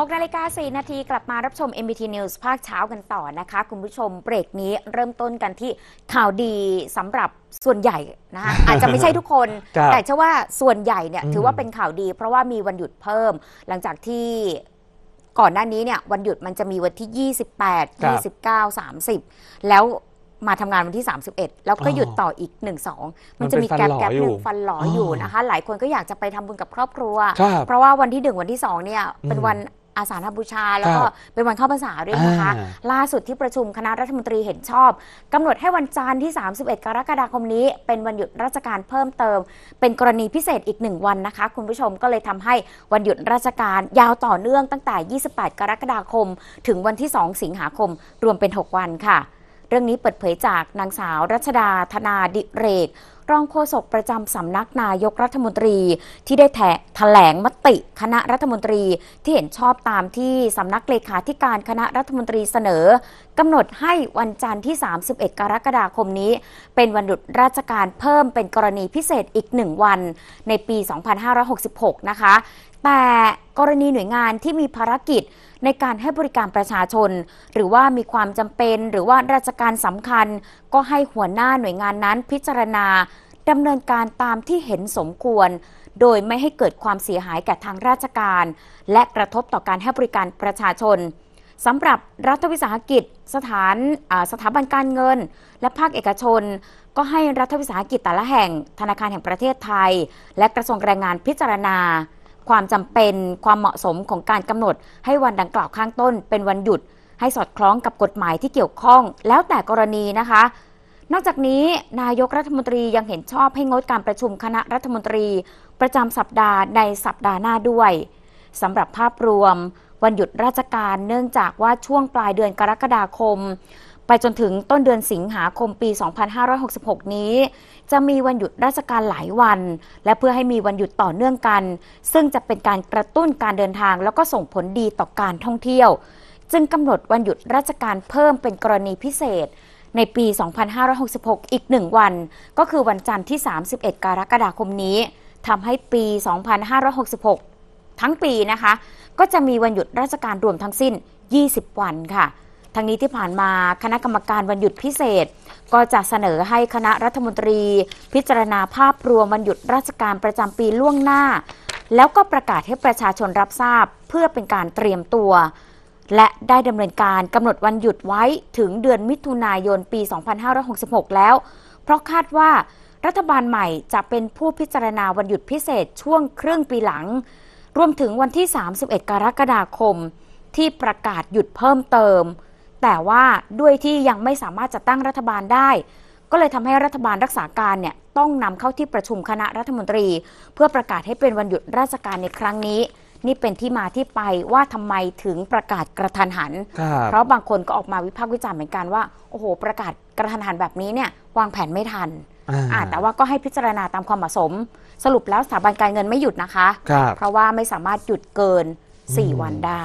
6นาฬิกา4นาทีกลับมารับชม MBT News ภาคเช้ากันต่อนะคะ คุณผู้ชมเบรกนี้เริ่มต้นกันที่ข่าวดีสำหรับส่วนใหญ่นะคะอาจจะไม่ใช่ทุกคนแต่เชื่อว่าส่วนใหญ่เนี่ยถือว่าเป็นข่าวดี เพราะว่ามีวันหยุดเพิ่มหลังจากที่ก่อนหน้านี้เนี่ยวันหยุดมันจะมีวันที่ 28 29 30 แล้วมาทำงานวันที่ 31 แล้วก็หยุดต่ออีก1 2มันจะมีแกลบแกลบหนึ่งฟันหลออยู่นะคะหลายคนก็อยากจะไปทำบุญกับครอบครัว เพราะว่าวันที่1วันที่2เนี่ยเป็นวันอาสาฬหบูชา แล้วก็เป็นวันเข้าพรรษาด้วยนะคะล่าสุดที่ประชุมคณะรัฐมนตรีเห็นชอบ กำหนดให้วันจันทร์ที่ 31 กรกฎาคมนี้ เป็นวันหยุดราชการเพิ่มเติม เป็นกรณีพิเศษอีกหนึ่งวันนะคะ คุณผู้ชมก็เลยทำให้วันหยุดราชการ ยาวต่อเนื่องตั้งแต่ 28 กรกฎาคม ถึงวันที่ 2 สิงหาคม รวมเป็น6วันค่ะเรื่องนี้เปิดเผยจากนางสาวรัชดาธนาดิเรกรองโฆษกประจำสำนักนายกรัฐมนตรีที่ได้แถลงมติคณะรัฐมนตรีที่เห็นชอบตามที่สำนักเลขาธิการคณะรัฐมนตรีเสนอกำหนดให้วันจันทร์ที่ 31 กรกฎาคมนี้ เป็นวันหยุดราชการเพิ่มเป็นกรณีพิเศษอีกหนึ่งวันในปี 2566 นะคะแต่กรณีหน่วยงานที่มีภารกิจในการให้บริการประชาชน หรือว่ามีความจำเป็น หรือว่าราชการสำคัญ ก็ให้หัวหน้าหน่วยงานนั้นพิจารณาดำเนินการตามที่เห็นสมควร โดยไม่ให้เกิดความเสียหายแก่ทางราชการ และกระทบต่อการให้บริการประชาชนสำหรับรัฐวิสาหกิจสถานสถาบันการเงิน และภาคเอกชน ก็ให้รัฐวิสาหกิจแต่ละแห่ง ธนาคารแห่งประเทศไทย และกระทรวงแรงงานพิจารณาความจำเป็นความเหมาะสมของการกำหนดให้วันดังกล่าวข้างต้น เป็นวันหยุดให้สอดคล้องกับกฎหมายที่เกี่ยวข้องแล้วแต่กรณีนะคะ นอกจากนี้นายกรัฐมนตรียังเห็นชอบให้งดการประชุมคณะรัฐมนตรี ประจำสัปดาห์ในสัปดาห์หน้าด้วยสำหรับภาพรวมวันหยุดราชการเนื่องจากว่าช่วงปลายเดือนกรกฎาคมไปจนถึงต้นเดือนสิงหาคมปี 2566 นี้ จะมีวันหยุดราชการหลายวัน และเพื่อให้มีวันหยุดต่อเนื่องกัน ซึ่งจะเป็นการกระตุ้นการเดินทางแล้วก็ส่งผลดีต่อการท่องเที่ยว จึงกำหนดวันหยุดราชการเพิ่มเป็นกรณีพิเศษ ในปี 2566 อีกหนึ่งวัน ก็คือวันจันทร์ที่ 31 กรกฎาคมนี้ทำให้ปี 2566 ทั้งปีนะคะ ก็จะมีวันหยุดราชการรวมทั้งสิ้น 20 วันค่ะทางนี้ที่ผ่านมาคณะกรรมการวันหยุดพิเศษ ก็จะเสนอให้คณะรัฐมนตรี พิจารณาภาพรวมวันหยุดราชการประจำปีล่วงหน้า แล้วก็ประกาศให้ประชาชนรับทราบเพื่อเป็นการเตรียมตัว และได้ดำเนินการกำหนดวันหยุดไว้ถึงเดือนมิถุนายนปี 2566 แล้ว เพราะคาดว่ารัฐบาลใหม่จะเป็นผู้พิจารณาวันหยุดพิเศษช่วงครึ่งปีหลังรวมถึงวันที่ 31 กรกฎาคม ที่ประกาศหยุดเพิ่มเติมแต่ว่าด้วยที่ยังไม่สามารถจัดตั้งรัฐบาลได้ ก็เลยทำให้รัฐบาลรักษาการเนี่ยต้องนำเข้าที่ประชุมคณะรัฐมนตรี เพื่อประกาศให้เป็นวันหยุดราชการในครั้งนี้ นี่เป็นที่มาที่ไปว่าทำไมถึงประกาศกระทันหัน เพราะบางคนก็ออกมาวิพากษ์วิจารณ์เหมือนกันว่า โอ้โห ประกาศกระทันหันแบบนี้เนี่ยวางแผนไม่ทันแต่ว่าก็ให้พิจารณาตามความเหมาะสม สรุปแล้วสถาบันการเงินไม่หยุดนะคะ เพราะว่าไม่สามารถหยุดเกิน 4 วันได้